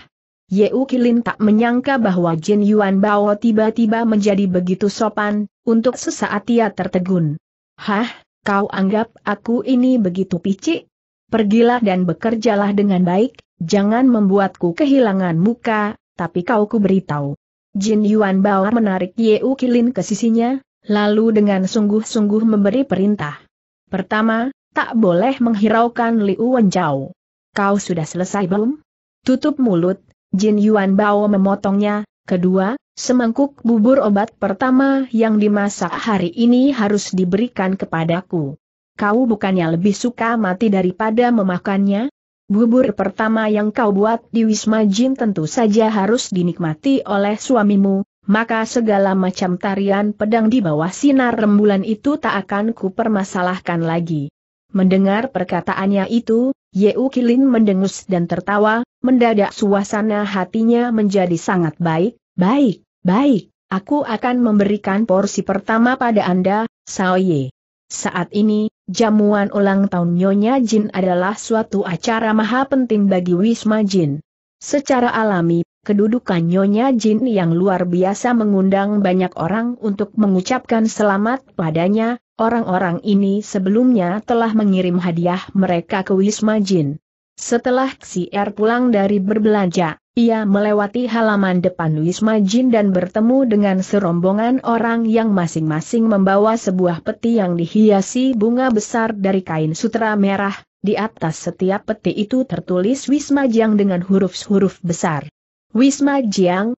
Yeu Kilin tak menyangka bahwa Jin Yuan Bao tiba-tiba menjadi begitu sopan, untuk sesaat ia tertegun. Hah, kau anggap aku ini begitu picik? Pergilah dan bekerjalah dengan baik, jangan membuatku kehilangan muka, tapi kau ku beritahu. Jin Yuan Bao menarik Yeu Kilin ke sisinya, lalu dengan sungguh-sungguh memberi perintah. Pertama, tak boleh menghiraukan Liu Wenjau. Kau sudah selesai belum? Tutup mulut, Jin Yuan Bao memotongnya, kedua, semangkuk bubur obat pertama yang dimasak hari ini harus diberikan kepadaku. Kau bukannya lebih suka mati daripada memakannya? Bubur pertama yang kau buat di Wisma Jin tentu saja harus dinikmati oleh suamimu, maka segala macam tarian pedang di bawah sinar rembulan itu tak akan kupermasalahkan lagi. Mendengar perkataannya itu, Yeu Kilin mendengus dan tertawa, mendadak suasana hatinya menjadi sangat baik, baik, baik, aku akan memberikan porsi pertama pada Anda, Sao Ye. Saat ini, jamuan ulang tahun Nyonya Jin adalah suatu acara maha penting bagi Wisma Jin. Secara alami, kedudukan Nyonya Jin yang luar biasa mengundang banyak orang untuk mengucapkan selamat padanya, Orang-orang ini sebelumnya telah mengirim hadiah mereka ke Wisma Jin. Setelah R er pulang dari berbelanja, ia melewati halaman depan Wisma Jin dan bertemu dengan serombongan orang yang masing-masing membawa sebuah peti yang dihiasi bunga besar dari kain sutra merah, di atas setiap peti itu tertulis Wisma Jiang dengan huruf-huruf besar. Wisma Jiang,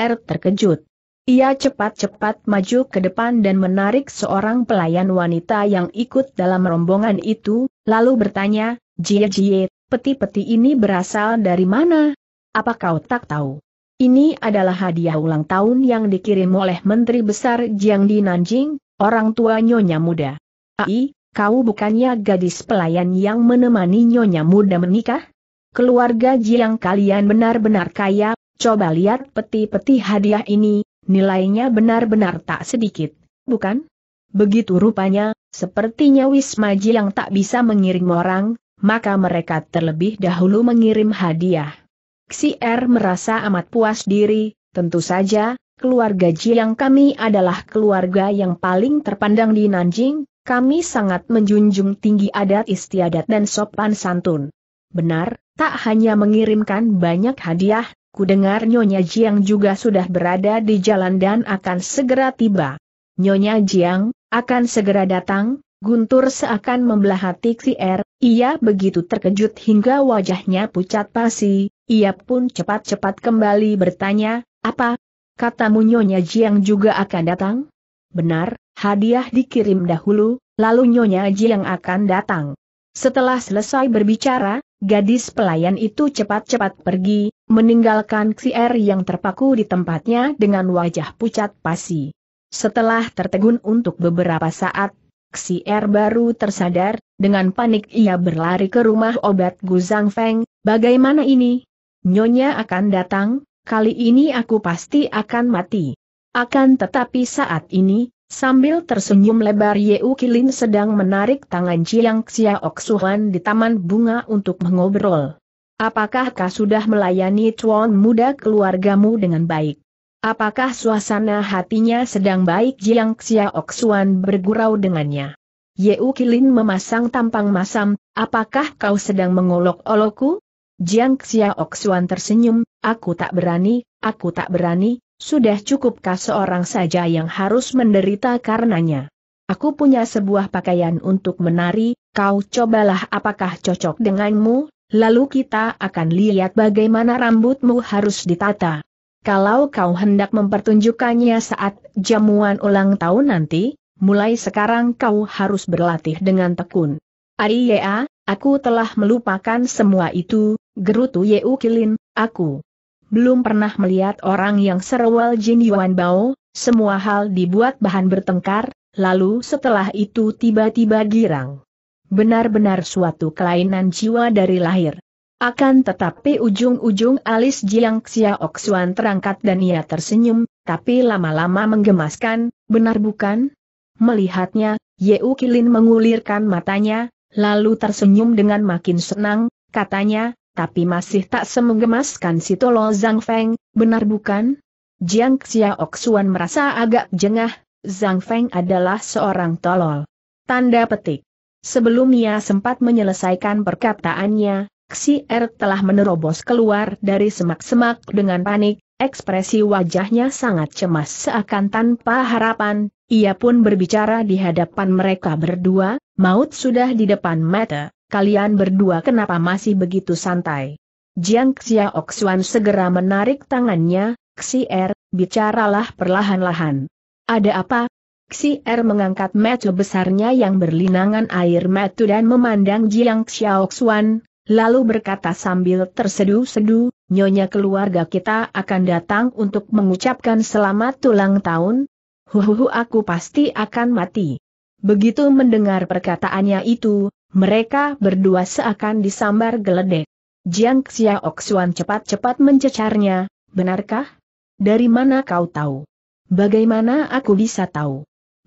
Er terkejut. Ia cepat-cepat maju ke depan dan menarik seorang pelayan wanita yang ikut dalam rombongan itu, lalu bertanya, Jie Jie, peti-peti ini berasal dari mana? Apa kau tak tahu? Ini adalah hadiah ulang tahun yang dikirim oleh Menteri Besar Jiang di Nanjing, orang tua nyonya muda. Ai, kau bukannya gadis pelayan yang menemani nyonya muda menikah? Keluarga Jiang kalian benar-benar kaya, coba lihat peti-peti hadiah ini, nilainya benar-benar tak sedikit, bukan? Begitu rupanya, sepertinya Wismaji yang tak bisa mengirim orang, maka mereka terlebih dahulu mengirim hadiah. Si R er merasa amat puas diri, tentu saja, keluarga yang kami adalah keluarga yang paling terpandang di Nanjing, kami sangat menjunjung tinggi adat istiadat dan sopan santun. Benar, tak hanya mengirimkan banyak hadiah, kudengar Nyonya Jiang juga sudah berada di jalan dan akan segera tiba. Nyonya Jiang, akan segera datang, Guntur seakan membelah si R. Er. ia begitu terkejut hingga wajahnya pucat pasi, ia pun cepat-cepat kembali bertanya, apa? Katamu Nyonya Jiang juga akan datang? Benar, hadiah dikirim dahulu, lalu Nyonya Jiang akan datang. Setelah selesai berbicara, gadis pelayan itu cepat-cepat pergi, meninggalkan Xier yang terpaku di tempatnya dengan wajah pucat pasi. Setelah tertegun untuk beberapa saat, Xier baru tersadar, dengan panik ia berlari ke rumah obat Zhang Feng, bagaimana ini? Nyonya akan datang, kali ini aku pasti akan mati. Akan tetapi saat ini, sambil tersenyum lebar Yeu Kilin sedang menarik tangan Jiang Xiaoxuan di taman bunga untuk mengobrol. Apakah kau sudah melayani cuan muda keluargamu dengan baik? Apakah suasana hatinya sedang baik Jiang Xiaoxuan bergurau dengannya? Yeu Kilin memasang tampang masam, apakah kau sedang mengolok-olokku? Jiang Xiaoxuan tersenyum, aku tak berani, aku tak berani, sudah cukupkah seorang saja yang harus menderita karenanya? Aku punya sebuah pakaian untuk menari, kau cobalah apakah cocok denganmu, Lalu kita akan lihat bagaimana rambutmu harus ditata. Kalau kau hendak mempertunjukkannya saat jamuan ulang tahun nanti, mulai sekarang kau harus berlatih dengan tekun. Ariya, aku telah melupakan semua itu, gerutu Yeu Kilin, aku belum pernah melihat orang yang serewal Jin Yuan Bao, semua hal dibuat bahan bertengkar, lalu setelah itu tiba-tiba girang. Benar-benar suatu kelainan jiwa dari lahir. Akan tetapi ujung-ujung alis Jiang Xiaoxuan terangkat dan ia tersenyum, tapi lama-lama menggemaskan, benar bukan? Melihatnya, Ye Kilin mengulirkan matanya, lalu tersenyum dengan makin senang, katanya, tapi masih tak semenggemaskan si Tolo Zhang Feng, benar bukan? Jiang Xiaoxuan merasa agak jengah, Zhang Feng adalah seorang tolol. Tanda petik. Sebelum ia sempat menyelesaikan perkataannya, Xi Er telah menerobos keluar dari semak-semak dengan panik, ekspresi wajahnya sangat cemas seakan tanpa harapan, ia pun berbicara di hadapan mereka berdua, maut sudah di depan mata, kalian berdua kenapa masih begitu santai? Jiang Xiaoxuan segera menarik tangannya, Xi Er, bicaralah perlahan-lahan. Ada apa, Xi Er mengangkat mata besarnya yang berlinangan air mata dan memandang Jiang Xiaoxuan, lalu berkata sambil tersedu-sedu, Nyonya keluarga kita akan datang untuk mengucapkan selamat ulang tahun. Huhuhu aku pasti akan mati. Begitu mendengar perkataannya itu, mereka berdua seakan disambar geledek. Jiang Xiaoxuan cepat-cepat mencecarnya, benarkah? Dari mana kau tahu? Bagaimana aku bisa tahu?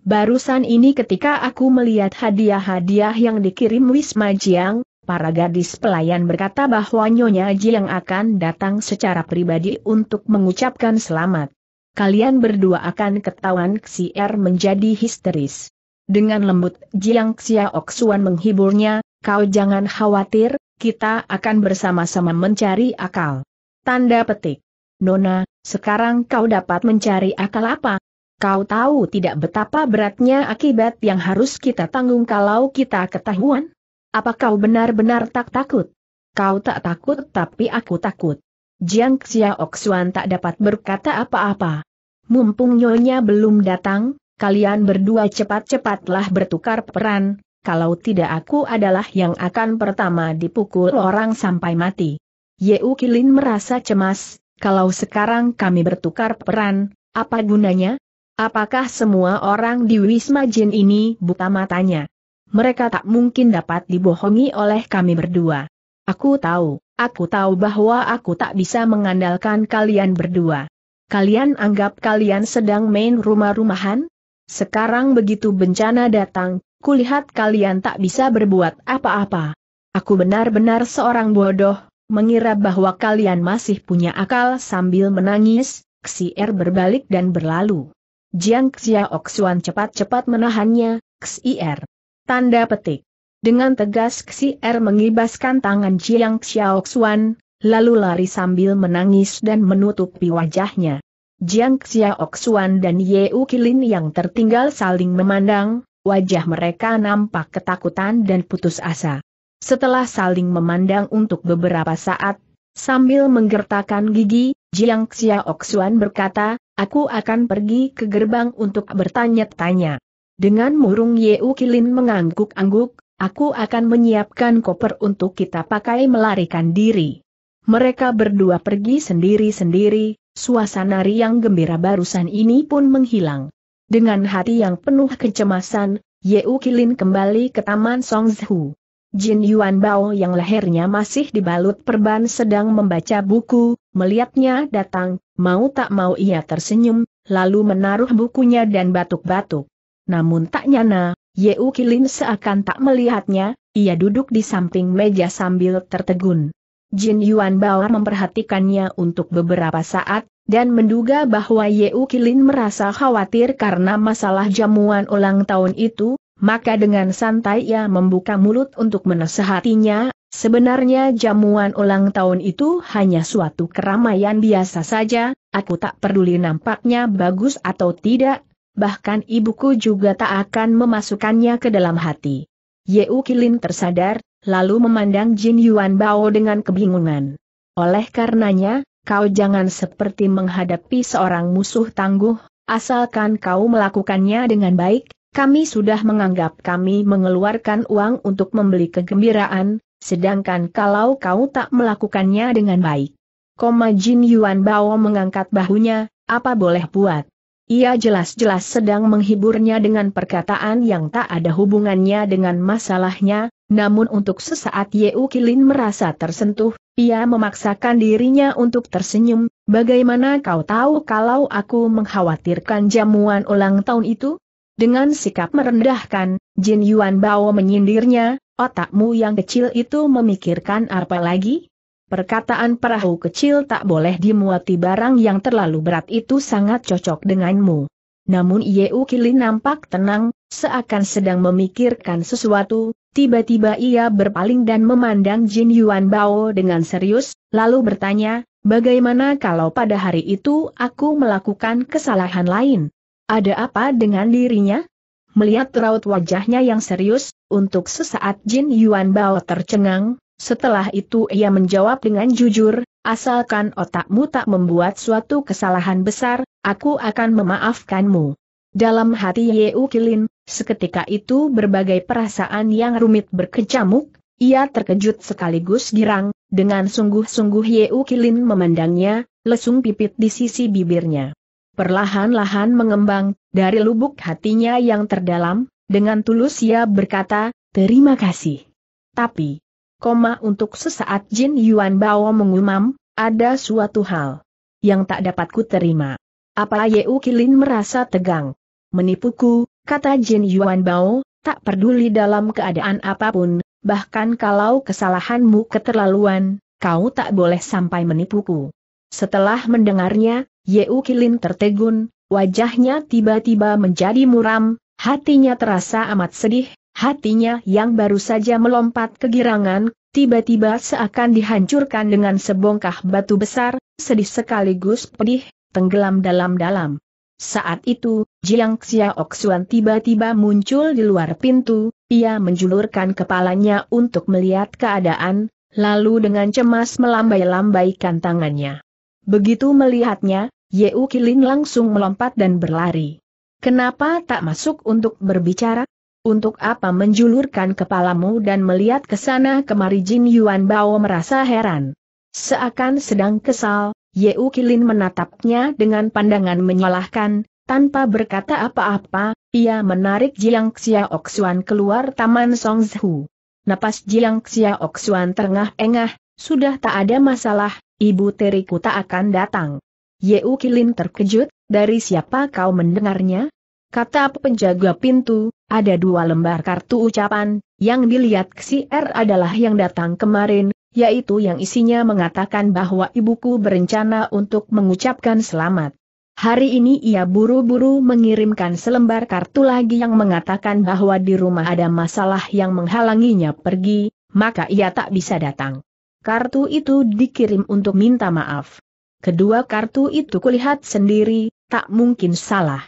Barusan ini ketika aku melihat hadiah-hadiah yang dikirim Wisma Jiang, para gadis pelayan berkata bahwa Nyonya Jiang akan datang secara pribadi untuk mengucapkan selamat. Kalian berdua akan ketahuan Xier menjadi histeris. Dengan lembut Jiang Xiaok Oksuan menghiburnya, kau jangan khawatir, kita akan bersama-sama mencari akal. Tanda petik. Nona, sekarang kau dapat mencari akal apa? Kau tahu tidak betapa beratnya akibat yang harus kita tanggung kalau kita ketahuan? Apa kau benar-benar tak takut? Kau tak takut tapi aku takut. Jiang Xiaoxuan tak dapat berkata apa-apa. Mumpung nyonya belum datang, kalian berdua cepat-cepatlah bertukar peran, kalau tidak aku adalah yang akan pertama dipukul orang sampai mati. Ye Kilin merasa cemas, kalau sekarang kami bertukar peran, apa gunanya? Apakah semua orang di Wisma Jin ini buta matanya? Mereka tak mungkin dapat dibohongi oleh kami berdua. Aku tahu, aku tahu bahwa aku tak bisa mengandalkan kalian berdua. Kalian anggap kalian sedang main rumah-rumahan? Sekarang begitu bencana datang, kulihat kalian tak bisa berbuat apa-apa. Aku benar-benar seorang bodoh, mengira bahwa kalian masih punya akal sambil menangis, Xier berbalik dan berlalu. Jiang Xiaoxuan cepat-cepat menahannya, Xir. Er. Tanda petik. Dengan tegas Xir er mengibaskan tangan Jiang Xiaoxuan, lalu lari sambil menangis dan menutupi wajahnya. Jiang Xiaoxuan dan Ye Ukilin yang tertinggal saling memandang, wajah mereka nampak ketakutan dan putus asa. Setelah saling memandang untuk beberapa saat, Sambil menggertakkan gigi, Jiang Xiaoxuan berkata, aku akan pergi ke gerbang untuk bertanya-tanya. Dengan murung Yeu Kilin mengangguk-angguk, aku akan menyiapkan koper untuk kita pakai melarikan diri. Mereka berdua pergi sendiri-sendiri, suasana riang gembira barusan ini pun menghilang. Dengan hati yang penuh kecemasan, Yeu Kilin kembali ke Taman Songzhu. Jin Yuan Bao yang lehernya masih dibalut perban sedang membaca buku, melihatnya datang, mau tak mau ia tersenyum, lalu menaruh bukunya dan batuk-batuk. Namun tak nyana, U Kilin seakan tak melihatnya, ia duduk di samping meja sambil tertegun. Jin Yuan Bao memperhatikannya untuk beberapa saat, dan menduga bahwa U Kilin merasa khawatir karena masalah jamuan ulang tahun itu, maka dengan santai ia membuka mulut untuk menasehatinya, sebenarnya jamuan ulang tahun itu hanya suatu keramaian biasa saja, aku tak peduli nampaknya bagus atau tidak, bahkan ibuku juga tak akan memasukkannya ke dalam hati. Ye Ukilin tersadar, lalu memandang Jin Yuan Bao dengan kebingungan. Oleh karenanya, kau jangan seperti menghadapi seorang musuh tangguh, asalkan kau melakukannya dengan baik, kami sudah menganggap kami mengeluarkan uang untuk membeli kegembiraan, sedangkan kalau kau tak melakukannya dengan baik. Koma Jin Yuan Bao mengangkat bahunya, apa boleh buat? Ia jelas-jelas sedang menghiburnya dengan perkataan yang tak ada hubungannya dengan masalahnya, namun untuk sesaat Ye Kilin merasa tersentuh, ia memaksakan dirinya untuk tersenyum, bagaimana kau tahu kalau aku mengkhawatirkan jamuan ulang tahun itu? Dengan sikap merendahkan, Jin Yuan Bao menyindirnya, otakmu yang kecil itu memikirkan apa lagi? Perkataan perahu kecil tak boleh dimuati barang yang terlalu berat itu sangat cocok denganmu. Namun Yeu Kili nampak tenang, seakan sedang memikirkan sesuatu, tiba-tiba ia berpaling dan memandang Jin Yuan Bao dengan serius, lalu bertanya, bagaimana kalau pada hari itu aku melakukan kesalahan lain? Ada apa dengan dirinya? Melihat raut wajahnya yang serius, untuk sesaat Jin Yuan Bao tercengang, setelah itu ia menjawab dengan jujur, asalkan otakmu tak membuat suatu kesalahan besar, aku akan memaafkanmu. Dalam hati Yeu Kilin, seketika itu berbagai perasaan yang rumit berkecamuk, ia terkejut sekaligus girang, dengan sungguh-sungguh Yeu Kilin memandangnya, lesung pipit di sisi bibirnya perlahan-lahan mengembang, dari lubuk hatinya yang terdalam, dengan tulus ia berkata, terima kasih. Tapi, koma untuk sesaat Jin Yuan Bao mengumam, ada suatu hal yang tak dapat ku terima. Apa Yeu Kilin merasa tegang? Menipuku, kata Jin Yuan Bao, tak peduli dalam keadaan apapun, bahkan kalau kesalahanmu keterlaluan, kau tak boleh sampai menipuku. Setelah mendengarnya, Yeu Kilin tertegun, wajahnya tiba-tiba menjadi muram, hatinya terasa amat sedih, hatinya yang baru saja melompat kegirangan, tiba-tiba seakan dihancurkan dengan sebongkah batu besar, sedih sekaligus pedih, tenggelam dalam-dalam. Saat itu, Jiang Xiaok Xuan tiba-tiba muncul di luar pintu, ia menjulurkan kepalanya untuk melihat keadaan, lalu dengan cemas melambai-lambaikan tangannya. Begitu melihatnya, Yeu Kilin langsung melompat dan berlari. Kenapa tak masuk untuk berbicara? Untuk apa menjulurkan kepalamu dan melihat ke sana kemari Jin Yuan Bao merasa heran. Seakan sedang kesal, Yeu Kilin menatapnya dengan pandangan menyalahkan, tanpa berkata apa-apa, ia menarik Jiang Oksuan keluar Taman Songzhu. Napas Jiang Oksuan terengah-engah, sudah tak ada masalah, Ibu Teriku tak akan datang. Yeu Kilin terkejut, dari siapa kau mendengarnya? Kata penjaga pintu, ada dua lembar kartu ucapan, yang dilihat si R adalah yang datang kemarin, yaitu yang isinya mengatakan bahwa ibuku berencana untuk mengucapkan selamat. Hari ini ia buru-buru mengirimkan selembar kartu lagi yang mengatakan bahwa di rumah ada masalah yang menghalanginya pergi, maka ia tak bisa datang. Kartu itu dikirim untuk minta maaf. Kedua kartu itu kulihat sendiri, tak mungkin salah.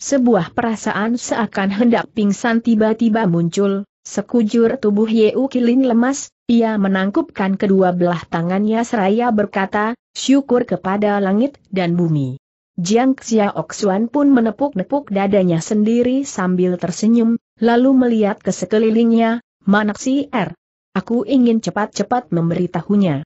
Sebuah perasaan seakan hendak pingsan tiba-tiba muncul, sekujur tubuh Yeu Kilin lemas, ia menangkupkan kedua belah tangannya seraya berkata, syukur kepada langit dan bumi. Jiang Xiaoxuan pun menepuk-nepuk dadanya sendiri sambil tersenyum, lalu melihat ke sekelilingnya, Manak si R. Er? Aku ingin cepat-cepat memberitahunya.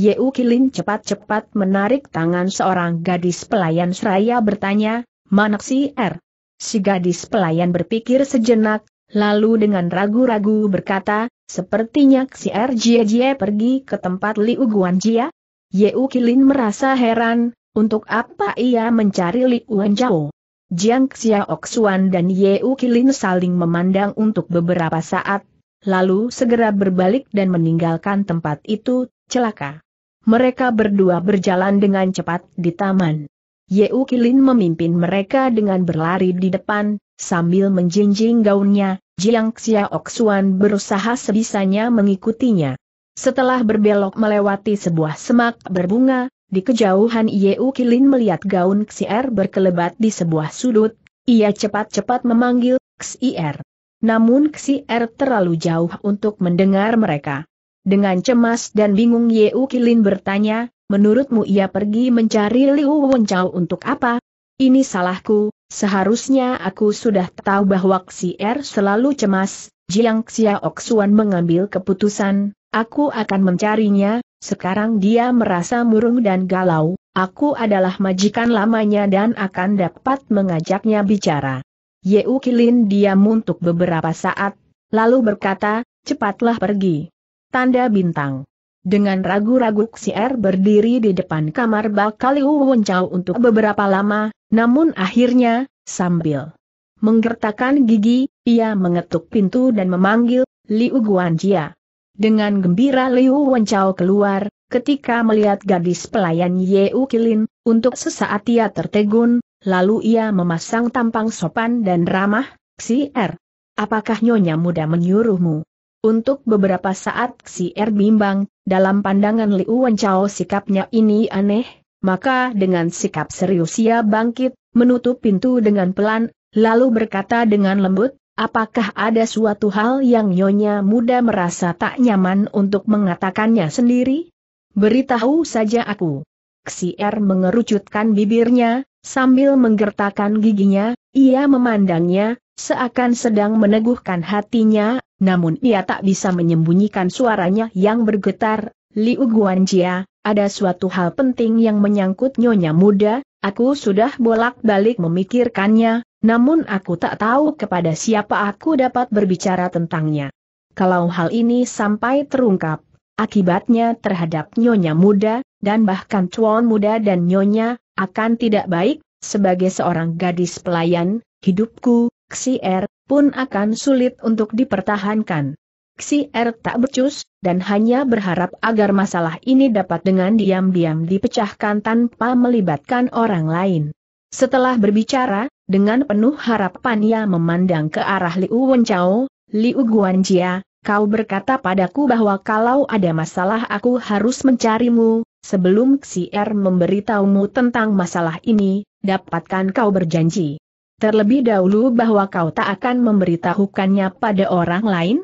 Yeu Kilin cepat-cepat menarik tangan seorang gadis pelayan seraya bertanya, mana si R? Er? Si gadis pelayan berpikir sejenak, lalu dengan ragu-ragu berkata, sepertinya si R er Jie Jie pergi ke tempat Liu Guan Jia? Yeu Kilin merasa heran, untuk apa ia mencari Liu Guan Jiao? Jiang Xiaok Xuan dan Yeu Kilin saling memandang untuk beberapa saat, lalu segera berbalik dan meninggalkan tempat itu, celaka mereka berdua berjalan dengan cepat di taman. Ye Ukilin memimpin mereka dengan berlari di depan, sambil menjinjing gaunnya, Jiang Xiaoxuan berusaha sebisanya mengikutinya. Setelah berbelok melewati sebuah semak berbunga, di kejauhan Ye Ukilin melihat gaun Xier berkelebat di sebuah sudut, ia cepat-cepat memanggil, Xier. Namun Xier terlalu jauh untuk mendengar mereka. Dengan cemas dan bingung Ye Kilin bertanya, menurutmu ia pergi mencari Liu Wenchao untuk apa? Ini salahku, seharusnya aku sudah tahu bahwa Xier selalu cemas, Jiang Xiaok Xuan mengambil keputusan, aku akan mencarinya, sekarang dia merasa murung dan galau, aku adalah majikan lamanya dan akan dapat mengajaknya bicara. Ye Kilin diam untuk beberapa saat, lalu berkata, cepatlah pergi. Tanda bintang. Dengan ragu-ragu Xier berdiri di depan kamar Bakali Wenchao untuk beberapa lama, namun akhirnya, sambil menggertakkan gigi, ia mengetuk pintu dan memanggil, Liu Guanjia. Dengan gembira Liu Wenchao keluar, ketika melihat gadis pelayan Ye Kilin, untuk sesaat ia tertegun, lalu ia memasang tampang sopan dan ramah, Xier. Apakah nyonya muda menyuruhmu? Untuk beberapa saat si Er bimbang, dalam pandangan Liu Wenchao sikapnya ini aneh, maka dengan sikap serius ia bangkit, menutup pintu dengan pelan, lalu berkata dengan lembut, apakah ada suatu hal yang nyonya muda merasa tak nyaman untuk mengatakannya sendiri? Beritahu saja aku. Si Er mengerucutkan bibirnya, sambil menggertakkan giginya, ia memandangnya, seakan sedang meneguhkan hatinya, namun ia tak bisa menyembunyikan suaranya yang bergetar, Liu Guanjia, ada suatu hal penting yang menyangkut nyonya muda, aku sudah bolak-balik memikirkannya, namun aku tak tahu kepada siapa aku dapat berbicara tentangnya. Kalau hal ini sampai terungkap, akibatnya terhadap nyonya muda, dan bahkan cuan muda dan nyonya, akan tidak baik, sebagai seorang gadis pelayan, hidupku, Xier, pun akan sulit untuk dipertahankan. Xi Er tak becus, dan hanya berharap agar masalah ini dapat dengan diam-diam dipecahkan tanpa melibatkan orang lain. Setelah berbicara, dengan penuh harapan ia memandang ke arah Liu Wenchao, Liu Guanjia, kau berkata padaku bahwa kalau ada masalah aku harus mencarimu, sebelum Xi Er memberitahumu tentang masalah ini, dapatkan kau berjanji terlebih dahulu bahwa kau tak akan memberitahukannya pada orang lain?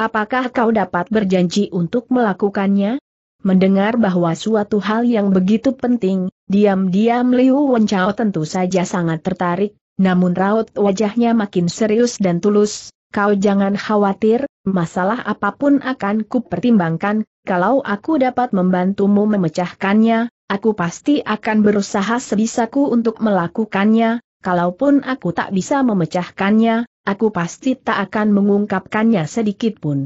Apakah kau dapat berjanji untuk melakukannya? Mendengar bahwa suatu hal yang begitu penting, diam-diam Liu Wenchao tentu saja sangat tertarik, namun raut wajahnya makin serius dan tulus, kau jangan khawatir, masalah apapun akan kupertimbangkan, kalau aku dapat membantumu memecahkannya, aku pasti akan berusaha sebisaku untuk melakukannya, kalaupun aku tak bisa memecahkannya, aku pasti tak akan mengungkapkannya sedikitpun.